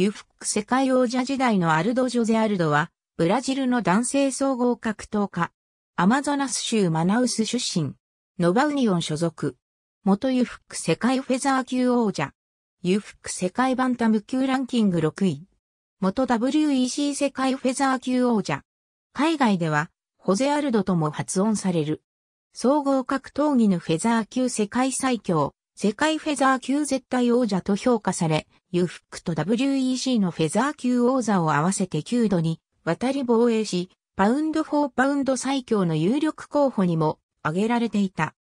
ユフック世界王者時代のアルド・ジョゼ・アルドは、ブラジルの男性総合格闘家。アマゾナス州マナウス出身。ノバウニオン所属。元ユフック世界フェザー級王者。ユフック世界バンタム級ランキング6位。元 WEC 世界フェザー級王者。海外では、ホゼアルドとも発音される。総合格闘技のフェザー級世界最強。世界フェザー級絶対王者と評価され、ユフックと WEC のフェザー級王座を合わせて9度に渡り防衛し、パウンド4パウンド最強の有力候補にも挙げられていた。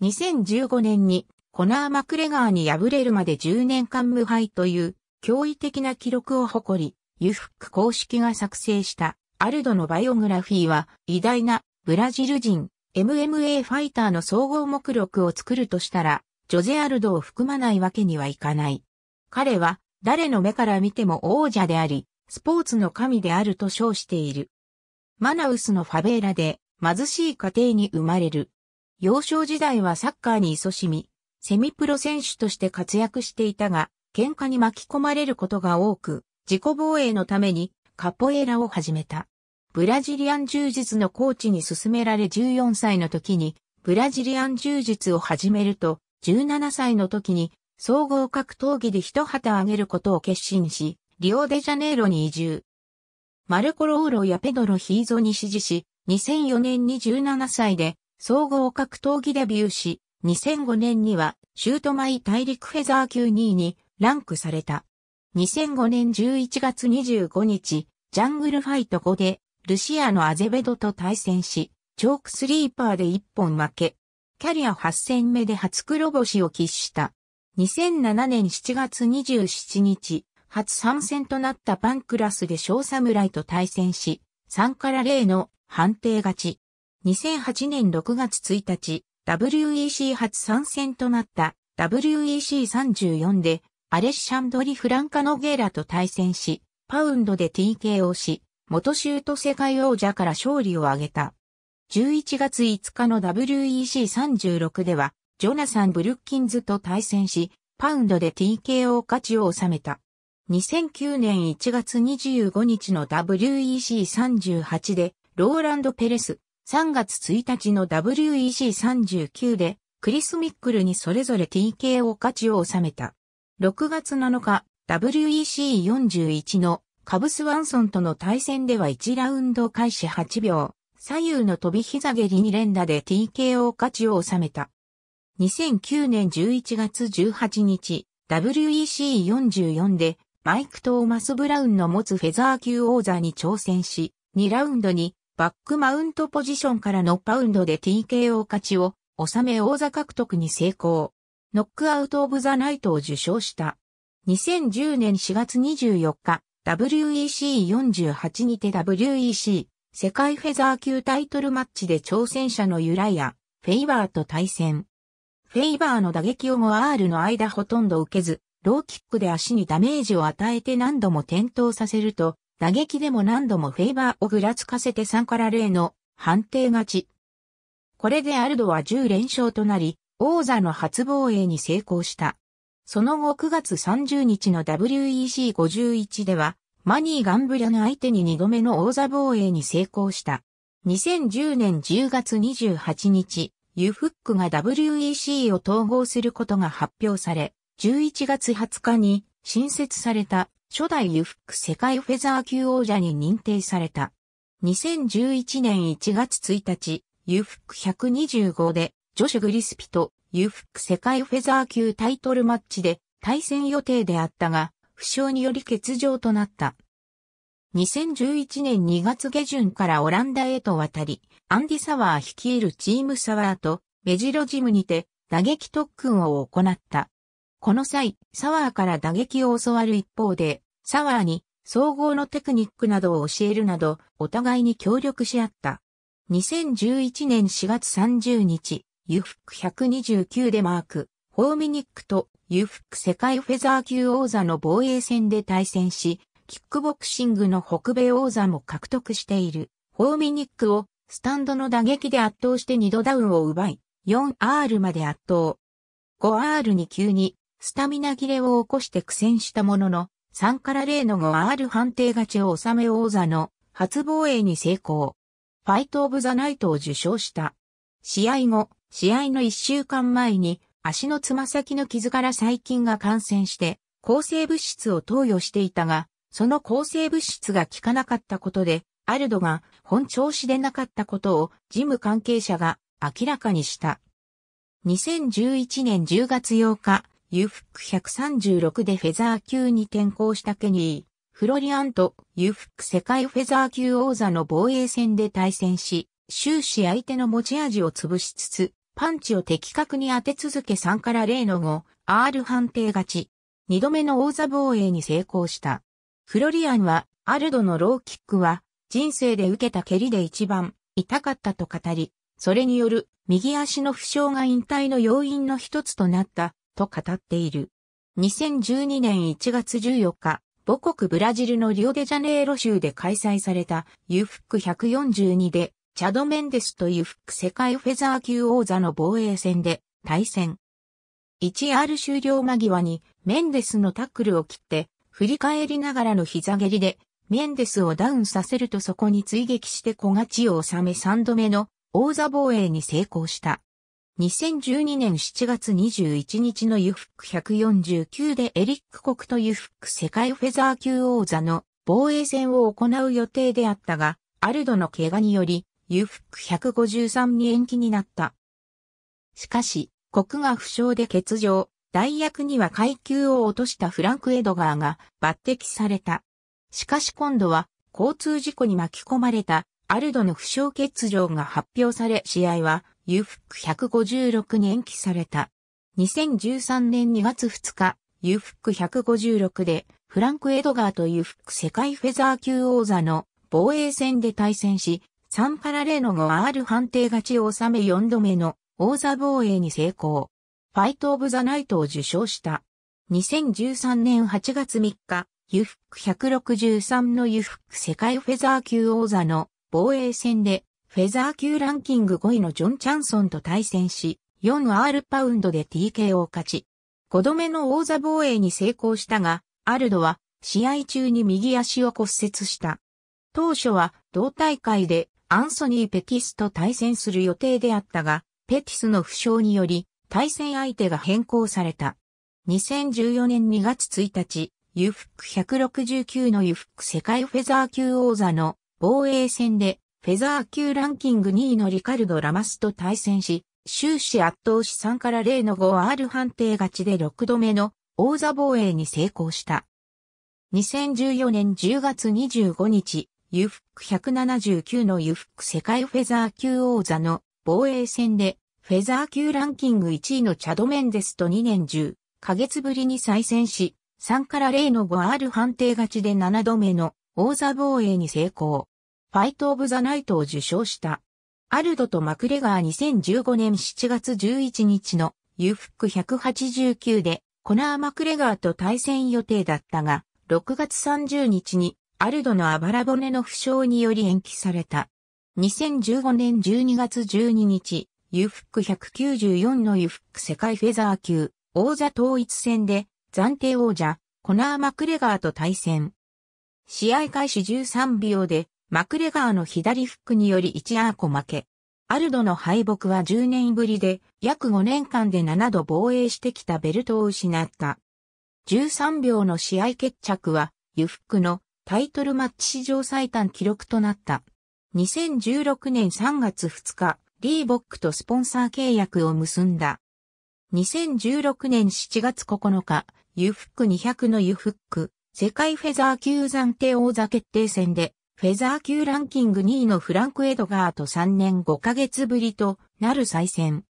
2015年にコナー・マクレガーに敗れるまで10年間無敗という驚異的な記録を誇り、ユフック公式が作成したアルドのバイオグラフィーは偉大なブラジル人 MMA ファイターの総合目録を作るとしたらジョゼアルドを含まないわけにはいかない。彼は誰の目から見ても王者であり、スポーツの神であると称している。マナウスのファベーラで貧しい家庭に生まれる。幼少時代はサッカーに勤しみ、セミプロ選手として活躍していたが、喧嘩に巻き込まれることが多く、自己防衛のためにカポエラを始めた。ブラジリアン柔術のコーチに勧められ14歳の時に、ブラジリアン柔術を始めると、17歳の時に総合格闘技で一旗あげることを決心し、リオデジャネイロに移住。マルコ・ローロやペドロ・ヒーゾに支持し、2004年に17歳で総合格闘技デビューし、2005年にはシュートマイ大陸フェザー級2位にランクされた。2005年11月25日、ジャングルファイト5でルシアのアゼベドと対戦し、チョークスリーパーで1本負け、キャリア8戦目で初黒星を喫した。2007年7月27日、初参戦となったパンクラスで小侍と対戦し、3から0の判定勝ち。2008年6月1日、WEC 初参戦となった WEC34 で、アレッシャンドリ・フランカノゲーラと対戦し、パウンドで TKO し、元シュート世界王者から勝利を挙げた。11月5日の WEC36 では、ジョナサン・ブルッキンズと対戦し、パウンドで TKO 勝ちを収めた。2009年1月25日の WEC38 で、ローランド・ペレス、3月1日の WEC39 で、クリス・ミックルにそれぞれ TKO 勝ちを収めた。6月7日、WEC41 のカブス・ワンソンとの対戦では1ラウンド開始8秒、左右の飛び膝蹴りに連打で TKO 勝ちを収めた。2009年11月18日、WEC44 でマイク・トーマス・ブラウンの持つフェザー級王座に挑戦し、2ラウンドにバックマウントポジションからのパウンドで TKO 勝ちを収め王座獲得に成功。ノックアウト・オブ・ザ・ナイトを受賞した。2010年4月24日、WEC48 にて WEC 世界フェザー級タイトルマッチで挑戦者のユライア、フェイバーと対戦。フェイバーの打撃をも r の間ほとんど受けず、ローキックで足にダメージを与えて何度も転倒させると、打撃でも何度もフェイバーをぐらつかせて3から0の判定勝ち。これでアルドは10連勝となり、王座の初防衛に成功した。その後9月30日の WEC51 では、マニー・ガンブリャの相手に2度目の王座防衛に成功した。2010年10月28日、ユフックが WEC を統合することが発表され、11月20日に新設された初代ユフック世界フェザー級王者に認定された。2011年1月1日、ユフック125で、ジョシュ・グリスピとユフック世界フェザー級タイトルマッチで対戦予定であったが、負傷により欠場となった。2011年2月下旬からオランダへと渡り、アンディ・サワー率いるチームサワーとジロジムにて打撃特訓を行った。この際、サワーから打撃を教わる一方で、サワーに総合のテクニックなどを教えるなど、お互いに協力し合った。2011年4月30日、ユフック129でマーク、ホーミニックとユフック世界フェザー級王座の防衛戦で対戦し、キックボクシングの北米王座も獲得している。ホーミニックをスタンドの打撃で圧倒して2度ダウンを奪い、4R まで圧倒。5R に急にスタミナ切れを起こして苦戦したものの、3から0の 5R 判定勝ちを収め王座の初防衛に成功。ファイトオブザナイトを受賞した。試合後、試合の1週間前に足のつま先の傷から細菌が感染して抗生物質を投与していたが、その抗生物質が効かなかったことで、アルドが本調子でなかったことを事務関係者が明らかにした。2011年10月8日、ユフック136でフェザー級に転向したケニー、フロリアンとユフック世界フェザー級王座の防衛戦で対戦し、終始相手の持ち味を潰しつつ、パンチを的確に当て続け3から0の5、R 判定勝ち。2度目の王座防衛に成功した。フロリアンは、アルドのローキックは、人生で受けた蹴りで一番痛かったと語り、それによる右足の負傷が引退の要因の一つとなったと語っている。2012年1月14日、母国ブラジルのリオデジャネイロ州で開催された U f c 142でチャド・メンデスというフック世界フェザー級王座の防衛戦で対戦。1R 終了間際にメンデスのタックルを切って、振り返りながらの膝蹴りで、メンデスをダウンさせるとそこに追撃して小勝ちを収め3度目の王座防衛に成功した。2012年7月21日のユフック149でエリック国とユフック世界フェザー級王座の防衛戦を行う予定であったが、アルドの怪我により裕福153に延期になった。しかし、国が負傷で欠場、代役には階級を落としたフランク・エドガーが抜擢された。しかし今度は交通事故に巻き込まれたアルドの負傷欠場が発表され試合は裕福156に延期された。2013年2月2日、裕福156でフランク・エドガーという世界フェザー級王座の防衛戦で対戦し、サンパラレーノ 5R 判定勝ちを収め4度目の王座防衛に成功。ファイト・オブ・ザ・ナイトを受賞した。2013年8月3日、ユフック163のユフック世界フェザー級王座の防衛戦で、フェザー級ランキング5位のジョン・チャンソンと対戦し、4R パウンドで TK を勝ち、5度目の王座防衛に成功したが、アルドは試合中に右足を骨折した。当初は同大会でアンソニー・ペティスと対戦する予定であったが、ペティスの負傷により、対戦相手が変更された。2014年2月1日、ユフック169のユフック世界フェザー級王座の防衛戦で、フェザー級ランキング2位のリカルド・ラマスと対戦し、終始圧倒し3から0の 5R 判定勝ちで6度目の王座防衛に成功した。2014年10月25日、ユフック179のユフック世界フェザー級王座の防衛戦で、フェザー級ランキング1位のチャドメンデスと2年10ヶ月ぶりに再戦し、3から0の 5R 判定勝ちで7度目の王座防衛に成功。ファイト・オブ・ザ・ナイトを受賞した。アルドとマクレガー2015年7月11日のユフック189でコナー・マクレガーと対戦予定だったが、6月30日にアルドのあばら骨の負傷により延期された。2015年12月12日、ユフック194のユフック世界フェザー級王座統一戦で暫定王者コナー・マクレガーと対戦。試合開始13秒でマクレガーの左フックにより1アーコ負け。アルドの敗北は10年ぶりで約5年間で7度防衛してきたベルトを失った。13秒の試合決着はユフックのタイトルマッチ史上最短記録となった。2016年3月2日、リーボックとスポンサー契約を結んだ。2016年7月9日、ユフック200のユフック、世界フェザー級暫定王座決定戦で、フェザー級ランキング2位のフランク・エドガーと3年5ヶ月ぶりとなる再戦。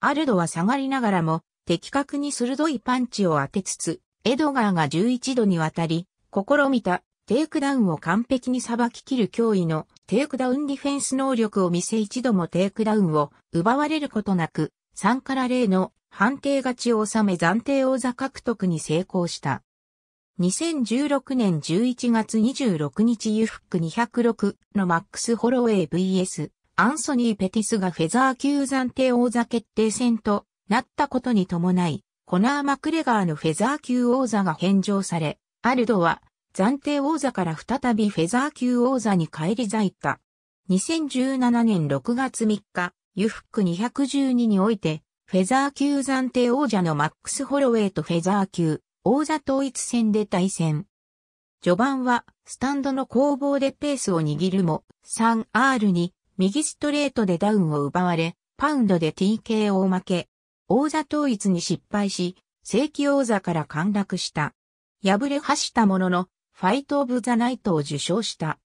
アルドは下がりながらも、的確に鋭いパンチを当てつつ、エドガーが11度にわたり、試みたテイクダウンを完璧に裁ききる脅威のテイクダウンディフェンス能力を見せ一度もテイクダウンを奪われることなく3から0の判定勝ちを収め暫定王座獲得に成功した。2016年11月26日ユフック206のマックス・ホロウェイ VS アンソニー・ペティスがフェザー級暫定王座決定戦となったことに伴い、コナー・マクレガーのフェザー級王座が返上され、アルドは暫定王座から再びフェザー級王座に返り咲いた。2017年6月3日、ユフック212において、フェザー級暫定王者のマックス・ホロウェイとフェザー級王座統一戦で対戦。序盤は、スタンドの攻防でペースを握るも、3R に、右ストレートでダウンを奪われ、パウンドで TKO 負け、王座統一に失敗し、正規王座から陥落した。敗れ走ったものの、ファイト・オブ・ザ・ナイトを受賞した。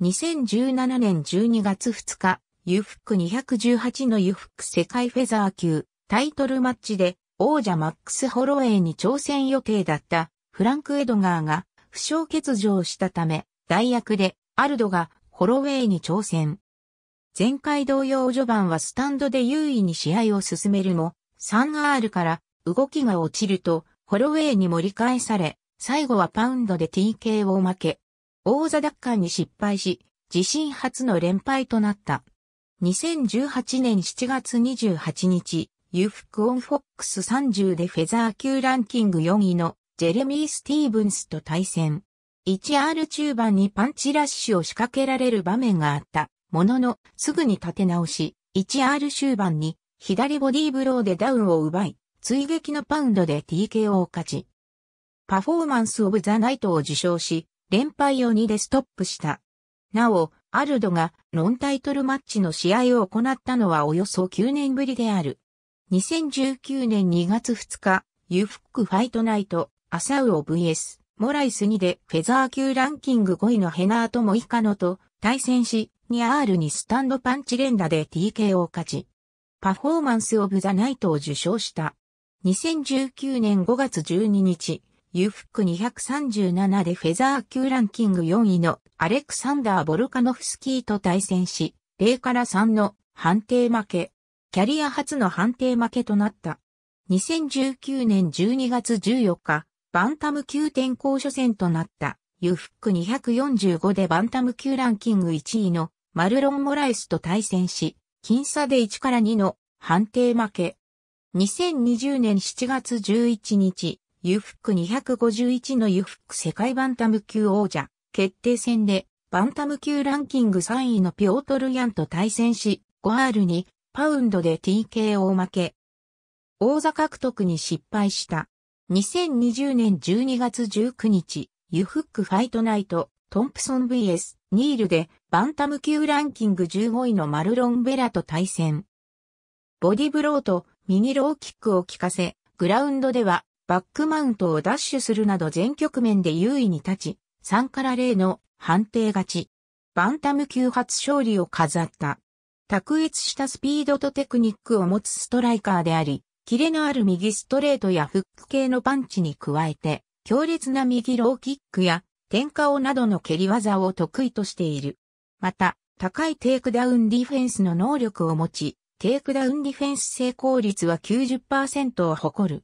2017年12月2日、ユフック218のユフック世界フェザー級タイトルマッチで王者マックス・ホロウェイに挑戦予定だったフランク・エドガーが負傷欠場したため、代役でアルドがホロウェイに挑戦。前回同様序盤はスタンドで優位に試合を進めるも、3R から動きが落ちると、ホロウェイに盛り返され、最後はパウンドで TK を負け、王座奪還に失敗し、自身初の連敗となった。2018年7月28日、ユフクオンフォックス30でフェザー級ランキング4位のジェレミー・スティーブンスと対戦。1R 中盤にパンチラッシュを仕掛けられる場面があった。ものの、すぐに立て直し、1R 終盤に左ボディーブローでダウンを奪い、追撃のパウンドで TKO を勝ち、パフォーマンス・オブ・ザ・ナイトを受賞し、連敗を2でストップした。なお、アルドがノンタイトルマッチの試合を行ったのはおよそ9年ぶりである。2019年2月2日、ユフックファイトナイト、アサウオ VS、モライス2でフェザー級ランキング5位のヘナートもイカノと対戦し、アールにスタンドパンチ連打で TK を勝ち、パフォーマンスオブザナイトを受賞した。2019年5月12日、ユフック237でフェザー級ランキング4位のアレクサンダー・ボルカノフスキーと対戦し、0から3の判定負け。キャリア初の判定負けとなった。2019年12月14日、バンタム級転校初戦となった、ユフック245でバンタム級ランキング1位のマルロン・モライスと対戦し、僅差で1から2の判定負け。2020年7月11日、ユフック251のユフック世界バンタム級王者決定戦でバンタム級ランキング3位のピョートル・ヤンと対戦し、5R にパウンドで TKO 負け。王座獲得に失敗した。2020年12月19日、ユフックファイトナイト、トンプソン VS ニールでバンタム級ランキング15位のマルロンベラと対戦。ボディブローと右ローキックを効かせ、グラウンドではバックマウントをダッシュするなど全局面で優位に立ち、3から0の判定勝ち。バンタム級初勝利を飾った。卓越したスピードとテクニックを持つストライカーであり、キレのある右ストレートやフック系のパンチに加えて、強烈な右ローキックや、転下をなどの蹴り技を得意としている。また、高いテイクダウンディフェンスの能力を持ち、テイクダウンディフェンス成功率は90%を誇る。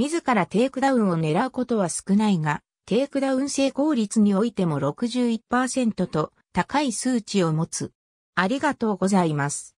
自らテイクダウンを狙うことは少ないが、テイクダウン成功率においても61%と高い数値を持つ。ありがとうございます。